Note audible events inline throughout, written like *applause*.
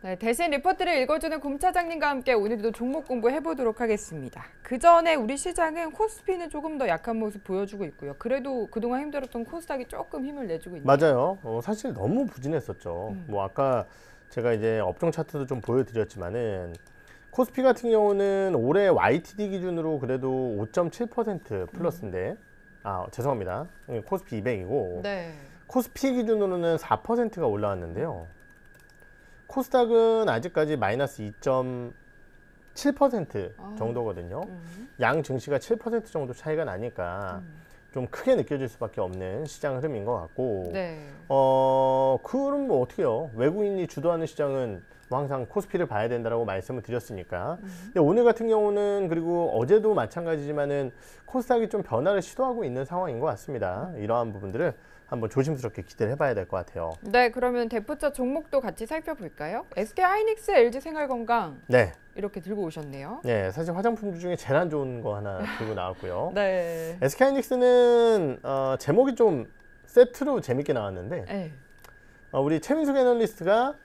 네, 대신 리포트를 읽어주는 곰차장님과 함께 오늘도 종목 공부 해보도록 하겠습니다. 그 전에 우리 시장은 코스피는 조금 더 약한 모습 보여주고 있고요. 그래도 그동안 힘들었던 코스닥이 조금 힘을 내주고 있네요. 맞아요. 어, 사실 너무 부진했었죠. 음. 뭐 아까 제가 이제 업종 차트도 좀 보여드렸지만은 코스피 같은 경우는 올해 YTD 기준으로 그래도 5.7% 플러스인데 음. 아 죄송합니다. 예, 코스피 200이고 네. 코스피 기준으로는 4%가 올라왔는데요. 코스닥은 아직까지 마이너스 2.7% 아. 정도거든요. 음. 양 증시가 7% 정도 차이가 나니까 음. 좀 크게 느껴질 수밖에 없는 시장 흐름인 것 같고 네. 어 그럼 뭐 어떻게요? 외국인이 주도하는 시장은 뭐 항상 코스피를 봐야 된다라고 말씀을 드렸으니까 음. 근데 오늘 같은 경우는 그리고 어제도 마찬가지지만은 코스닥이 좀 변화를 시도하고 있는 상황인 것 같습니다. 음. 이러한 부분들을 한번 조심스럽게 기대를 해봐야 될 것 같아요. 네, 그러면 대포차 종목도 같이 살펴볼까요? SK 하이닉스, LG 생활건강 네. 이렇게 들고 오셨네요. 네, 사실 화장품 중에 제일 좋은 거 하나 *laughs* 들고 나왔고요. 네. SK 하이닉스는 어, 제목이 좀 세트로 재밌게 나왔는데 네. 어, 우리 최민숙 애널리스트가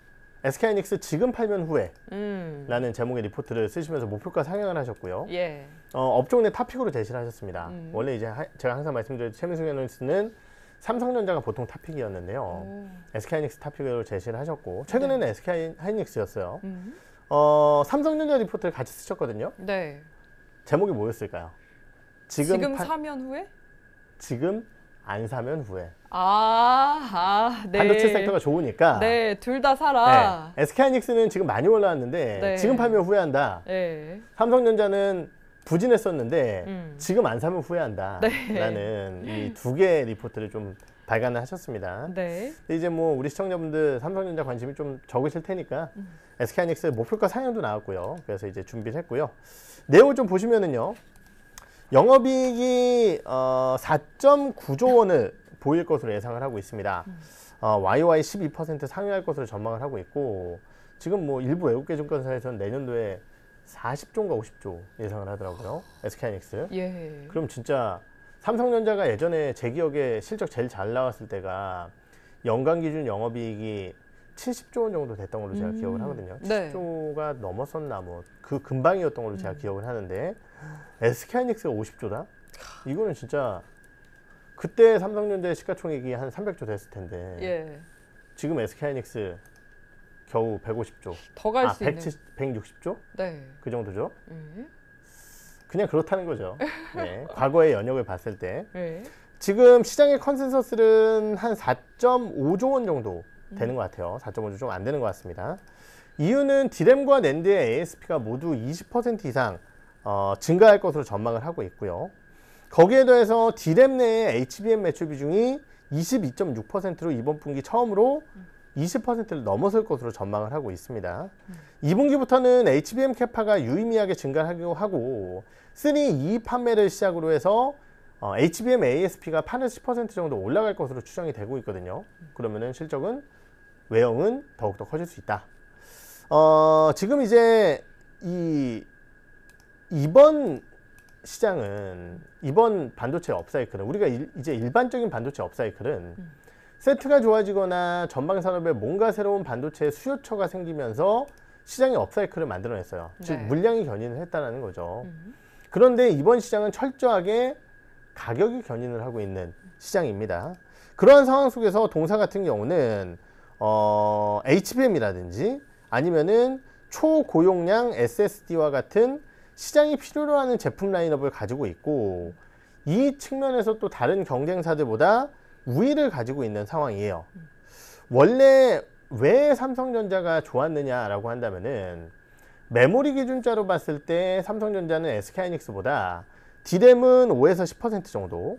SK 하이닉스 지금 팔면 후에 음. 라는 제목의 리포트를 쓰시면서 목표가 상향을 하셨고요. 예. 어, 업종 내 탑픽으로 대신하셨습니다. 음. 원래 이제 하, 제가 항상 말씀드린 최민숙 애널리스트는 삼성전자가 보통 탑픽이었는데요. 음. SK하이닉스 탑픽으 제시를 하셨고 최근에는 네. SK하이닉스였어요. 음. 어, 삼성전자 리포트를 같이 쓰셨거든요. 네. 제목이 뭐였을까요? 지금, 지금 파... 사면 후에? 지금 안 사면 후에. 아, 아 네. 반도체 섹터가 좋으니까. 네, 둘 다 사라. 네. SK하이닉스는 지금 많이 올라왔는데 네. 지금 팔면 후회한다. 네. 삼성전자는 부진했었는데 음. 지금 안 사면 후회한다라는 네. 이두 음. 개의 리포트를 좀 발간을 하셨습니다. 네. 이제 뭐 우리 시청자분들 삼성전자 관심이 좀 적으실 테니까 음. SK하이닉스 목표가 상향도 나왔고요. 그래서 이제 준비를 했고요. 내용 을좀 보시면은요. 영업이익이 어, 4.9조 원을 보일 것으로 예상을 하고 있습니다. 음. 어, YOY 12% 상회할 것으로 전망을 하고 있고 지금 뭐 일부 외국계 증권사에서는 내년도에 40조인가 50조 예상을 하더라고요. SK하이닉스. 예. 그럼 진짜 삼성전자가 예전에 제 기억에 실적 제일 잘 나왔을 때가 연간 기준 영업이익이 70조 원 정도 됐던 걸로 제가 음. 기억을 하거든요. 네. 70조가 넘었었나 뭐그 금방이었던 걸로 제가 음. 기억을 하는데 SK하이닉스가 50조다? 이거는 진짜 그때 삼성전자의 시가총액이 한 300조 됐을 텐데 예. 지금 SK하이닉스 겨우 150조. 더 갈수 아, 170, 있는. 160조? 네. 그 정도죠. 네. 그냥 그렇다는 거죠. *laughs* 네. 과거의 연역을 봤을 때. 네. 지금 시장의 컨센서스는 한 4.5조 원 정도 음. 되는 것 같아요. 4.5조 좀 안 되는 것 같습니다. 이유는 디램과 낸드의 ASP가 모두 20% 이상 어, 증가할 것으로 전망을 하고 있고요. 거기에 더해서 디램 내의 HBM 매출 비중이 22.6%로 이번 분기 처음으로 음. 20%를 넘어설 것으로 전망을 하고 있습니다. 음. 2분기부터는 HBM 캐파가 유의미하게 증가하고 기 하고 3E 판매를 시작으로 해서 어, HBM ASP가 8에서 10% 정도 올라갈 것으로 추정이 되고 있거든요. 그러면은 실적은 외형은 더욱더 커질 수 있다. 어, 지금 이제 이 이번 시장은 이번 반도체 업사이클은 우리가 일, 이제 일반적인 반도체 업사이클은 음. 세트가 좋아지거나 전방 산업에 뭔가 새로운 반도체 수요처가 생기면서 시장의 업사이클을 만들어냈어요. 네. 즉 물량이 견인을 했다라는 거죠. 음. 그런데 이번 시장은 철저하게 가격이 견인을 하고 있는 시장입니다. 그러한 상황 속에서 동사 같은 경우는 어, HBM이라든지 아니면은 초고용량 SSD와 같은 시장이 필요로 하는 제품 라인업을 가지고 있고 이 측면에서 또 다른 경쟁사들보다 우위를 가지고 있는 상황이에요. 원래 왜 삼성전자가 좋았느냐라고 한다면은 메모리 기준자로 봤을 때 삼성전자는 SK하이닉스보다 디램은 5에서 10% 정도,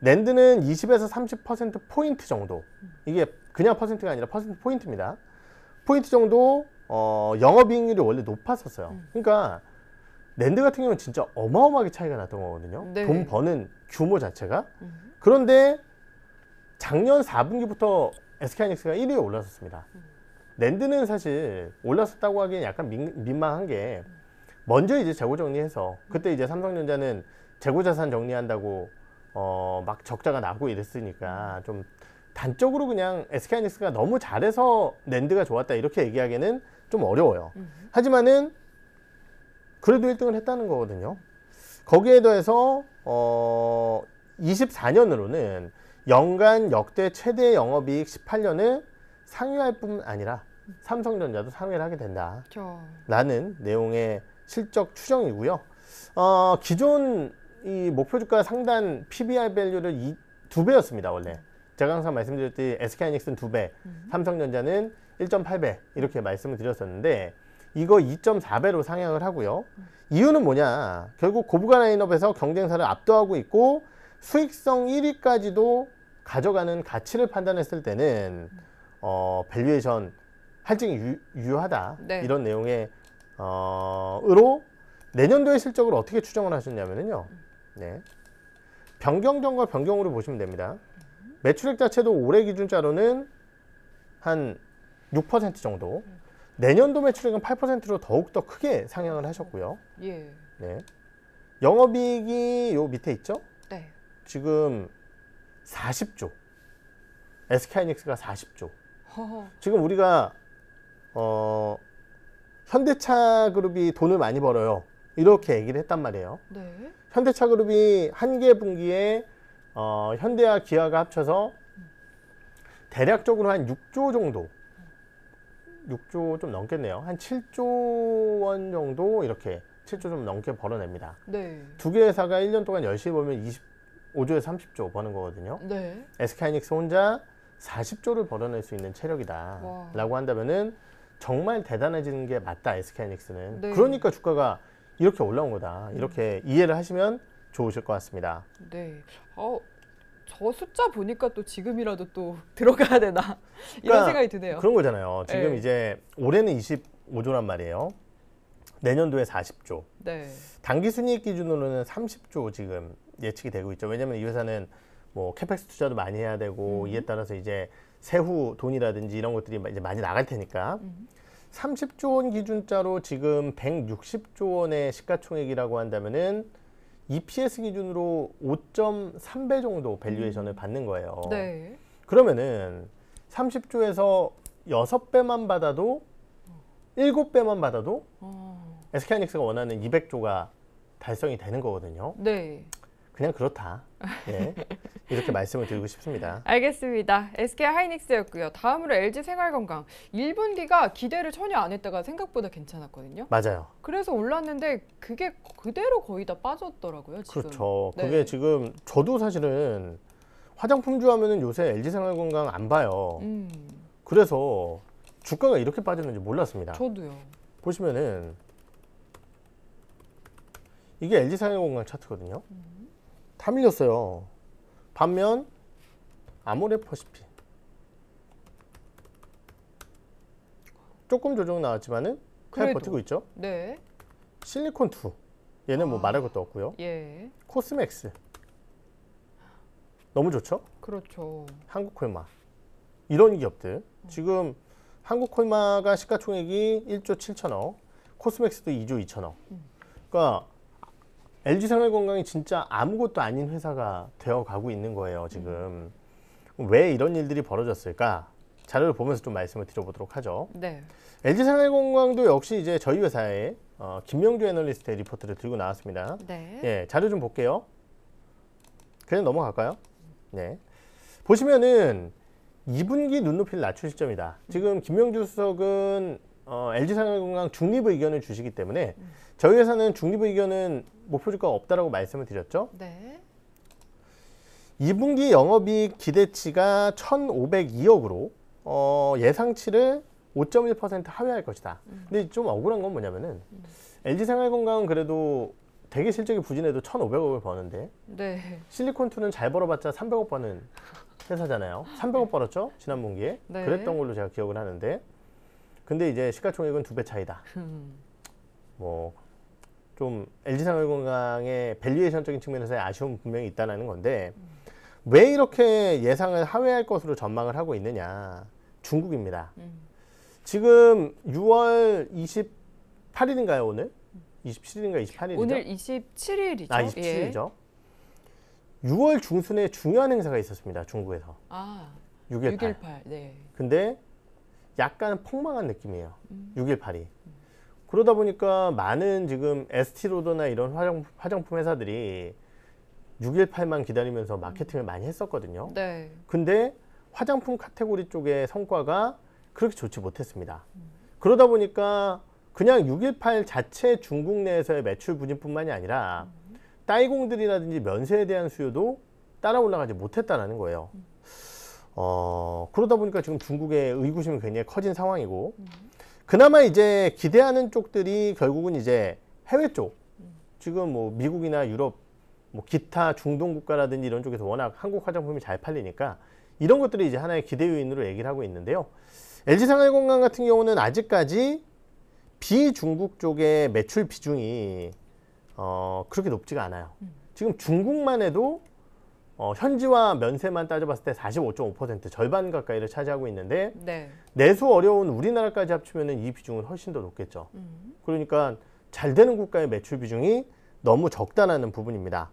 랜드는 20에서 30% 포인트 정도. 이게 그냥 퍼센트가 아니라 퍼센트 포인트입니다. 포인트 정도 어, 영업이익률이 원래 높았었어요. 음. 그러니까 랜드 같은 경우는 진짜 어마어마하게 차이가 났던 거거든요. 네. 돈 버는 규모 자체가. 음. 그런데 작년 4분기부터 SK하이닉스가 1위에 올랐었습니다. 랜드는 사실 올랐었다고 하기엔 약간 민, 망한게 먼저 이제 재고 정리해서 그때 이제 삼성전자는 재고 자산 정리한다고 어막 적자가 나고 이랬으니까 좀 단적으로 그냥 SK하이닉스가 너무 잘해서 랜드가 좋았다 이렇게 얘기하기는 좀 어려워요. 음. 하지만은 그래도 1등을 했다는 거거든요. 거기에 더해서 어 24년으로는 연간 역대 최대 영업이익 18년을 상회할 뿐 아니라 삼성전자도 상회를 하게 된다. 그렇 라는 내용의 실적 추정이고요. 어, 기존 이 목표주가 상단 PBR 밸류를 이, 두 배였습니다, 원래. 제가 항상 말씀드렸듯이 SK하이닉스는 두 배, 음. 삼성전자는 1.8배 이렇게 말씀을 드렸었는데 이거 2.4배로 상향을 하고요. 음. 이유는 뭐냐? 결국 고부가 라인업에서 경쟁사를 압도하고 있고 수익성 1위까지도 가져가는 가치를 판단했을 때는 어, 밸류에이션 할증이 유, 효하다 네. 이런 내용의 어, 으로 내년도의 실적을 어떻게 추정을 하셨냐면요. 네. 변경전과 변경으로 보시면 됩니다. 매출액 자체도 올해 기준자로는 한 6% 정도. 내년도 매출액은 8%로 더욱더 크게 상향을 하셨고요. 예. 네. 영업이익이 요 밑에 있죠? 네. 지금 40조. SK하이닉스가 40조. 허허. 지금 우리가 어 현대차 그룹이 돈을 많이 벌어요. 이렇게 얘기를 했단 말이에요. 네. 현대차 그룹이 한 개 분기에 어, 현대와 기아가 합쳐서 대략적으로 한 6조 정도, 6조 좀 넘겠네요. 한 7조 원 정도 이렇게 7조 좀 넘게 벌어냅니다. 네. 두개 회사가 1년 동안 열심히 보면 20, 5조에 30조 버는 거거든요. 네. s k 이닉스 혼자 40조를 벌어낼 수 있는 체력이다라고 한다면은 정말 대단해지는 게 맞다 s k 이닉스는 네. 그러니까 주가가 이렇게 올라온 거다. 이렇게 음. 이해를 하시면 좋으실 것 같습니다. 네. 어, 저 숫자 보니까 또 지금이라도 또 *laughs* 들어가야 되나 이런 그러니까 생각이 드네요. 그런 거잖아요. 지금 네. 이제 올해는 25조란 말이에요. 내년도에 40조. 네. 단기 순이익 기준으로는 30조 지금 예측이 되고 있죠. 왜냐하면 이 회사는 뭐 캐펙스 투자도 많이 해야 되고 음. 이에 따라서 이제 세후 돈이라든지 이런 것들이 이제 많이 나갈 테니까 음. 30조 원 기준자로 지금 160조 원의 시가총액이라고 한다면은 EPS 기준으로 5.3배 정도 밸류에이션을 음. 받는 거예요. 네. 그러면은 30조에서 6배만 받아도 7배만 받아도 어. SK하이닉스가 원하는 200조가 달성이 되는 거거든요. 네. 그냥 그렇다. 예. 이렇게 말씀을 드리고 싶습니다. 알겠습니다. SK 하이닉스였고요. 다음으로 LG 생활건강. 1분기가 기대를 전혀 안 했다가 생각보다 괜찮았거든요. 맞아요. 그래서 올랐는데 그게 그대로 거의 다 빠졌더라고요. 지금. 그렇죠. 네. 그게 지금 저도 사실은 화장품주 하면은 요새 LG 생활건강 안 봐요. 음. 그래서 주가가 이렇게 빠졌는지 몰랐습니다. 저도요. 보시면은 이게 LG 생활건강 차트거든요. 음. 다 밀렸어요. 반면 아모레퍼시픽 조금 조정 나왔지만은 그래도. 잘 버티고 있죠. 네. 실리콘 2 얘는 아, 뭐 말할 것도 없고요. 예. 코스맥스 너무 좋죠. 그렇죠. 한국콜마 이런 기업들 음. 지금 한국콜마가 시가총액이 1조 7천억, 코스맥스도 2조 2천억. 음. 그러니까 LG 생활건강이 진짜 아무것도 아닌 회사가 되어가고 있는 거예요 지금 음. 왜 이런 일들이 벌어졌을까 자료를 보면서 좀 말씀을 드려보도록 하죠. 네. LG 생활건강도 역시 이제 저희 회사에 어, 김명주 애널리스트의 리포트를 들고 나왔습니다. 네. 예, 자료 좀 볼게요. 그냥 넘어갈까요? 네. 보시면은 2분기 눈높이를 낮출 시점이다. 지금 김명주 수석은 어, LG 생활건강 중립 의견을 주시기 때문에 음. 저희 회사는 중립 의견은 목표 주가 없다라고 말씀을 드렸죠. 네. 2분기 영업이익 기대치가 1,502억으로 어, 예상치를 5.1% 하회할 것이다. 음. 근데 좀 억울한 건 뭐냐면은 음. LG 생활건강은 그래도 되게 실적이 부진해도 1,500억을 버는데 네. 실리콘투는 잘 벌어봤자 300억 버는 회사잖아요. 300억 벌었죠 지난 분기에 네. 그랬던 걸로 제가 기억을 하는데 근데 이제 시가총액은 두 배 차이다. 음. 뭐좀 LG 산업건강의 밸류에이션적인 측면에서의 아쉬움 분명히 있다는 건데 왜 이렇게 예상을 하회할 것으로 전망을 하고 있느냐 중국입니다. 음. 지금 6월 28일인가요 오늘? 27일인가 28일이죠? 오늘 27일이죠. 아 27일이죠. 예. 6월 중순에 중요한 행사가 있었습니다 중국에서. 아 6.18. 6.18. 네. 근데 약간 폭망한 느낌이에요. 음. 6.18이. 음. 그러다 보니까 많은 지금 에스티로더나 이런 화장품, 화장품 회사들이 618만 기다리면서 마케팅을 많이 했었거든요. 네. 근데 화장품 카테고리 쪽의 성과가 그렇게 좋지 못했습니다. 그러다 보니까 그냥 618 자체 중국 내에서의 매출 부진뿐만이 아니라 따이공들이라든지 면세에 대한 수요도 따라 올라가지 못했다라는 거예요. 어, 그러다 보니까 지금 중국의 의구심이 굉장히 커진 상황이고 음. 그나마 이제 기대하는 쪽들이 결국은 이제 해외 쪽. 음. 지금 뭐 미국이나 유럽, 뭐 기타 중동 국가라든지 이런 쪽에서 워낙 한국 화장품이 잘 팔리니까 이런 것들이 이제 하나의 기대 요인으로 얘기를 하고 있는데요. LG 상하이공간 같은 경우는 아직까지 비중국 쪽의 매출 비중이 어, 그렇게 높지가 않아요. 음. 지금 중국만 해도 어, 현지와 면세만 따져봤을 때 45.5% 절반 가까이를 차지하고 있는데 네. 내수 어려운 우리나라까지 합치면 이 비중은 훨씬 더 높겠죠. 음. 그러니까 잘 되는 국가의 매출 비중이 너무 적다라는 부분입니다.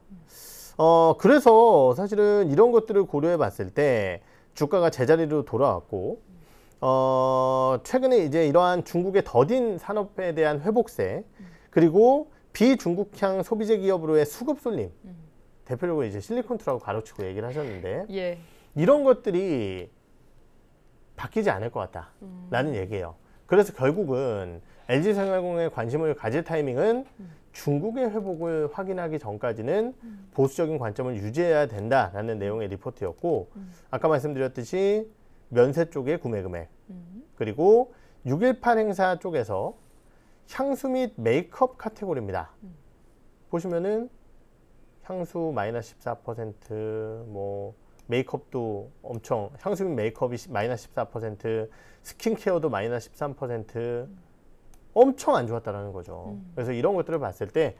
어, 그래서 사실은 이런 것들을 고려해 봤을 때 주가가 제자리로 돌아왔고 어, 최근에 이제 이러한 중국의 더딘 산업에 대한 회복세 그리고 비중국향 소비재 기업으로의 수급 쏠림 대표적으로 이제 실리콘트라고 가로치고 얘기를 하셨는데 예. 이런 것들이 바뀌지 않을 것 같다라는 음. 얘기예요. 그래서 결국은 LG 생활공에 관심을 가질 타이밍은 음. 중국의 회복을 확인하기 전까지는 음. 보수적인 관점을 유지해야 된다라는 내용의 리포트였고 음. 아까 말씀드렸듯이 면세 쪽의 구매 금액 음. 그리고 6.18 행사 쪽에서 향수 및 메이크업 카테고리입니다. 음. 보시면은 향수 마이너스 14%뭐 메이크업도 엄청 향수 메이크업이 마이너스 14% 스킨케어도 마이너스 13% 엄청 안 좋았다라는 거죠. 음. 그래서 이런 것들을 봤을 때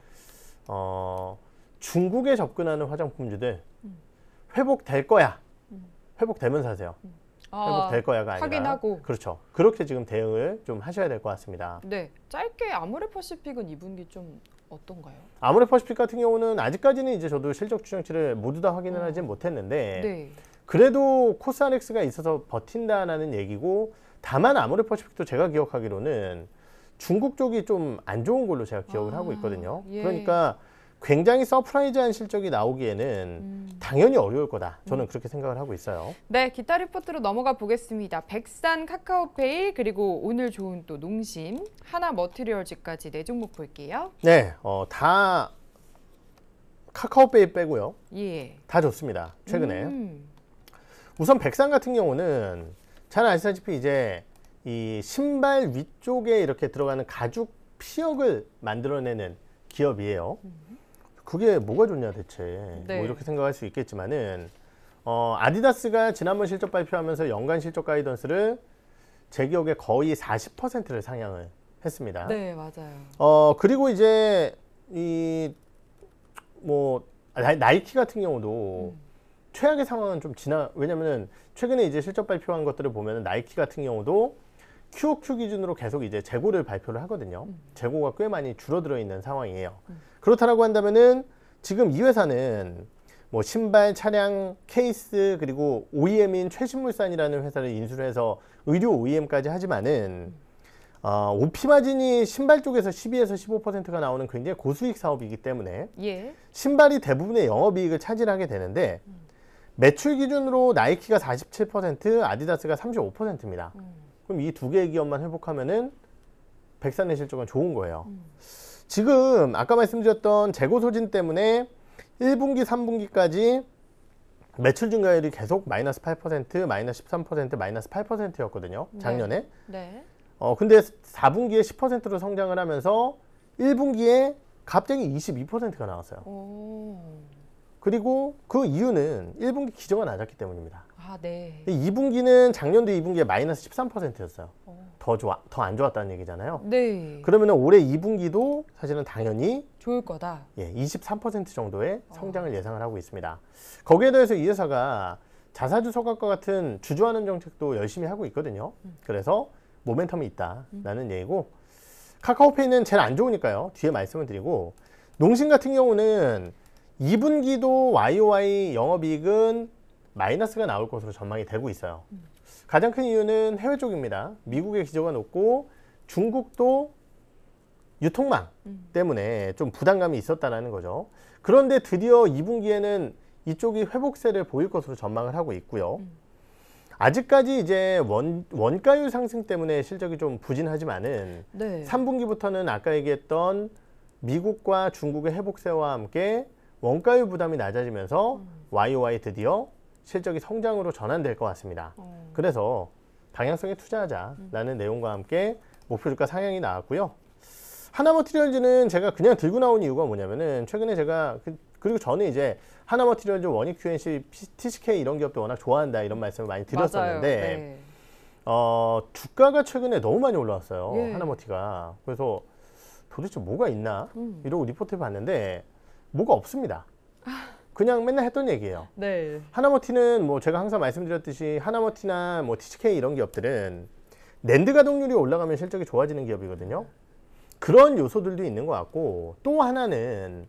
어, 중국에 접근하는 화장품주들 음. 회복될 거야. 음. 회복되면 사세요. 음. 아, 회복될 거야가 아니라 확인하고 그렇죠. 그렇게 지금 대응을 좀 하셔야 될 것 같습니다. 네, 짧게 아모레퍼시픽은 2분기 좀 어떤가요? 아모레퍼시픽 같은 경우는 아직까지는 이제 저도 실적 추정치를 모두 다 확인을 어. 하진 못했는데 네. 그래도 코스안스가 있어서 버틴다라는 얘기고 다만 아모레퍼시픽도 제가 기억하기로는 중국 쪽이 좀 안 좋은 걸로 제가 기억을 아, 하고 있거든요. 예. 그러니까 굉장히 서프라이즈한 실적이 나오기에는 음. 당연히 어려울 거다. 저는 음. 그렇게 생각을 하고 있어요. 네, 기타 리포트로 넘어가 보겠습니다. 백산, 카카오페이 그리고 오늘 좋은 또 농심, 하나 머티리얼즈까지 네 종목 볼게요. 네, 어, 다 카카오페이 빼고요. 예. 다 좋습니다. 최근에. 음. 우선 백산 같은 경우는 잘 아시다시피 이제 이 신발 위쪽에 이렇게 들어가는 가죽 피혁을 만들어내는 기업이에요. 음. 그게 뭐가 좋냐 대체 뭐 네. 뭐 이렇게 생각할 수 있겠지만은 어, 아디다스가 지난번 실적 발표하면서 연간 실적 가이던스를 제 기억에 거의 40%를 상향을 했습니다. 네, 맞아요. 어, 그리고 이제 이 뭐 나이키 같은 경우도 음. 최악의 상황은 좀 지나 왜냐면은 최근에 이제 실적 발표한 것들을 보면은 나이키 같은 경우도 QQ 기준으로 계속 이제 재고를 발표를 하거든요. 음. 재고가 꽤 많이 줄어들어 있는 상황이에요. 음. 그렇다라고 한다면은 지금 이 회사는 뭐 신발, 차량, 케이스 그리고 OEM인 최신물산이라는 회사를 인수를 해서 의료 OEM까지 하지만은 어, 오피 마진이 신발 쪽에서 12에서 15%가 나오는 굉장히 고수익 사업이기 때문에 예. 신발이 대부분의 영업이익을 차지하게 되는데 매출 기준으로 나이키가 47%, 아디다스가 35%입니다. 음. 그럼 이 두 개의 기업만 회복하면은 백산의 실적은 좋은 거예요. 음. 지금 아까 말씀드렸던 재고 소진 때문에 1분기, 3분기까지 매출 증가율이 계속 마이너스 8%, 마이너스 13%, 마이너스 8%였거든요. 작년에. 네. 네. 어, 근데 4분기에 10%로 성장을 하면서 1분기에 갑자기 22%가 나왔어요. 오. 그리고 그 이유는 1분기 기저가 낮았기 때문입니다. 아, 네. 2분기는 작년도 2분기에 마이너스 13%였어요. 어. 더 좋아, 더 안 좋았다는 얘기잖아요. 네. 그러면 올해 2분기도 사실은 당연히 좋을 거다. 예, 23% 정도의 어. 성장을 어. 예상을 하고 있습니다. 거기에 대해서 이 회사가 자사주 소각과 같은 주주하는 정책도 열심히 하고 있거든요. 음. 그래서 모멘텀이 있다라는 음. 얘기고 카카오페이는 제일 안 좋으니까요. 뒤에 말씀을 드리고 농심 같은 경우는 2분기도 YOY 영업이익은 마이너스가 나올 것으로 전망이 되고 있어요. 음. 가장 큰 이유는 해외 쪽입니다. 미국의 기조가 높고 중국도 유통망 음. 때문에 좀 부담감이 있었다라는 거죠. 그런데 드디어 2분기에는 이쪽이 회복세를 보일 것으로 전망을 하고 있고요. 음. 아직까지 이제 원, 원가율 상승 때문에 실적이 좀 부진하지만은 네. 3분기부터는 아까 얘기했던 미국과 중국의 회복세와 함께 원가율 부담이 낮아지면서 음. YOY 드디어 실적이 성장으로 전환될 것 같습니다. 음. 그래서 방향성에 투자하자라는 음. 내용과 함께 목표주가 상향이 나왔고요. 하나머티리얼즈는 제가 그냥 들고 나온 이유가 뭐냐면은 최근에 제가 그, 리고 저는 이제 하나머티리얼즈, 원익 QNC, TCK 이런 기업도 워낙 좋아한다 이런 말씀을 많이 드렸었는데 네. 어, 주가가 최근에 너무 많이 올라왔어요. 예. 하나머티가. 그래서 도대체 뭐가 있나? 음. 이러고 리포트 봤는데 뭐가 없습니다. *laughs* 그냥 맨날 했던 얘기예요. 네. 하나모티는 뭐 제가 항상 말씀드렸듯이 하나모티나 뭐 TCK 이런 기업들은 랜드 가동률이 올라가면 실적이 좋아지는 기업이거든요. 그런 요소들도 있는 것 같고 또 하나는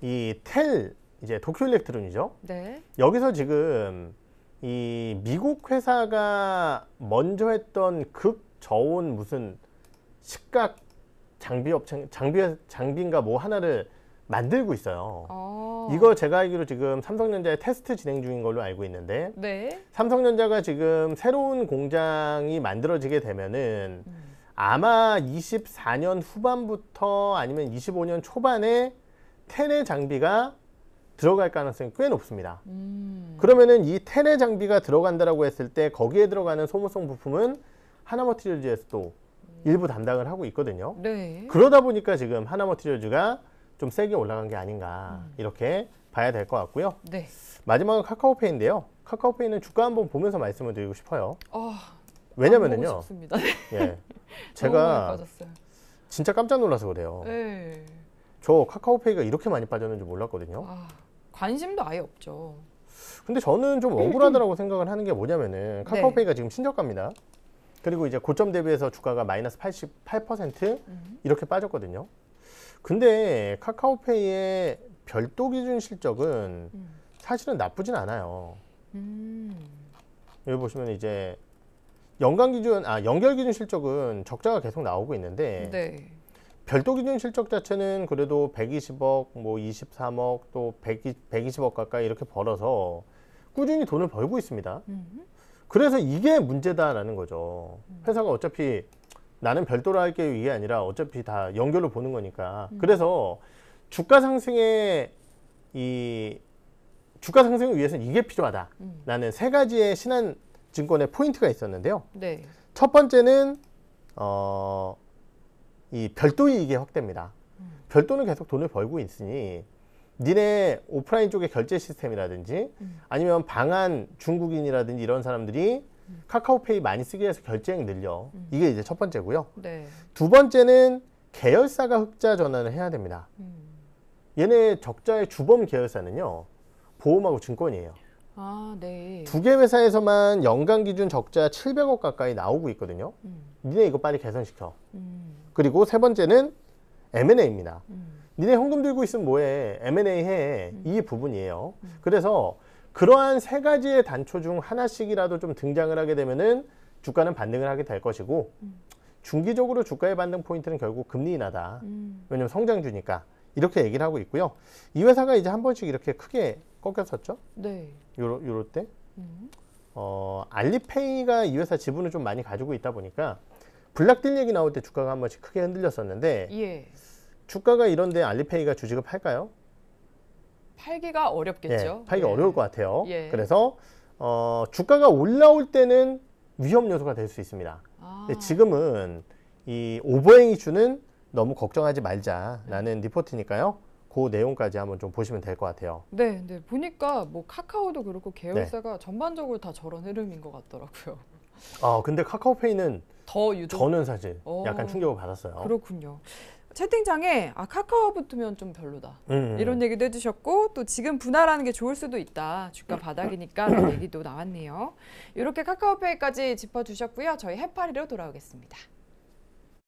이 텔 이제 도쿄 일렉트론이죠. 네. 여기서 지금 이 미국 회사가 먼저 했던 극 저온 무슨 식각 장비 업체 장비 장비인가 뭐 하나를 만들고 있어요. 어. 이거 제가 알기로 지금 삼성전자에 테스트 진행 중인 걸로 알고 있는데 네. 삼성전자가 지금 새로운 공장이 만들어지게 되면은 음. 아마 24년 후반부터 아니면 25년 초반에 테레 장비가 들어갈 가능성이 꽤 높습니다. 음. 그러면은 이 테레 장비가 들어간다라고 했을 때 거기에 들어가는 소모성 부품은 하나머티리얼즈에서도 음. 일부 담당을 하고 있거든요. 네. 그러다 보니까 지금 하나머티리얼즈가 좀 세게 올라간 게 아닌가 음. 이렇게 봐야 될 것 같고요. 네. 마지막은 카카오페이인데요. 카카오페이는 주가 한번 보면서 말씀을 드리고 싶어요. 어, 왜냐면은요. 네. 예, 제가 진짜 깜짝 놀라서 그래요. 에저 네. 카카오페이가 이렇게 많이 빠졌는지 몰랐거든요. 아, 관심도 아예 없죠. 근데 저는 좀 억울하다라고 생각을 하는 게 뭐냐면은 네. 카카오페이가 네. 지금 신저가입니다. 그리고 이제 고점 대비해서 주가가 마이너스 88% 음. 이렇게 빠졌거든요. 근데 카카오페이의 별도 기준 실적은 음. 사실은 나쁘진 않아요. 음. 여기 보시면 이제 연간 기준, 아, 연결 기준 실적은 적자가 계속 나오고 있는데 네. 별도 기준 실적 자체는 그래도 120억, 뭐 23억, 또 120, 120억 가까이 이렇게 벌어서 꾸준히 돈을 벌고 있습니다. 음. 그래서 이게 문제다라는 거죠. 음. 회사가 어차피 나는 별도로 할 게 이게 아니라 어차피 다 연결로 보는 거니까 음. 그래서 주가 상승에 이 주가 상승을 위해서는 이게 필요하다. 음. 나는 세 가지의 신한 증권의 포인트가 있었는데요. 네. 첫 번째는 어, 이 별도 이익의 확대입니다. 음. 별도는 계속 돈을 벌고 있으니 니네 오프라인 쪽의 결제 시스템이라든지 음. 아니면 방한 중국인이라든지 이런 사람들이 카카오페이 많이 쓰게 해서 결제액 늘려. 음. 이게 이제 첫 번째고요. 네. 두 번째는 계열사가 흑자 전환을 해야 됩니다. 음. 얘네 적자의 주범 계열사는요. 보험하고 증권이에요. 아, 네. 두 개 회사에서만 연간 기준 적자 700억 가까이 나오고 있거든요. 음. 니네 이거 빨리 개선시켜. 음. 그리고 세 번째는 M&A입니다. 음. 니네 현금 들고 있으면 뭐해? M&A 해. 음. 이 부분이에요. 그래서 그러한 세 가지의 단초 중 하나씩이라도 좀 등장을 하게 되면은 주가는 반등을 하게 될 것이고 음. 중기적으로 주가의 반등 포인트는 결국 금리 인하다. 음. 왜냐면 성장주니까 이렇게 얘기를 하고 있고요. 이 회사가 이제 한 번씩 이렇게 크게 꺾였었죠. 네. 요러 요럴 때. 음. 어, 알리페이가 이 회사 지분을 좀 많이 가지고 있다 보니까 블락딜 얘기 나올 때 주가가 한 번씩 크게 흔들렸었는데 예. 주가가 이런데 알리페이가 주식을 팔까요? 팔기가 어렵겠죠. 예, 팔기 예. 네. 어려울 것 같아요. 예. 그래서 어, 주가가 올라올 때는 위험 요소가 될 수 있습니다. 아. 지금은 이 오버행 이슈는 너무 걱정하지 말자라는 네. 리포트니까요. 그 내용까지 한번 좀 보시면 될 것 같아요. 네, 네. 보니까 뭐 카카오도 그렇고 계열사가 네. 전반적으로 다 저런 흐름인 것 같더라고요. 아, 근데 카카오페이는 더 유독 저는 사실 오. 어. 약간 충격을 받았어요. 그렇군요. 채팅창에 아 카카오 붙으면 좀 별로다 음, 음. 이런 얘기도 해주셨고 또 지금 분할하는 게 좋을 수도 있다 주가 바닥이니까라는 얘기도 나왔네요 이렇게 카카오페이까지 짚어주셨고요 저희 해파리로 돌아오겠습니다.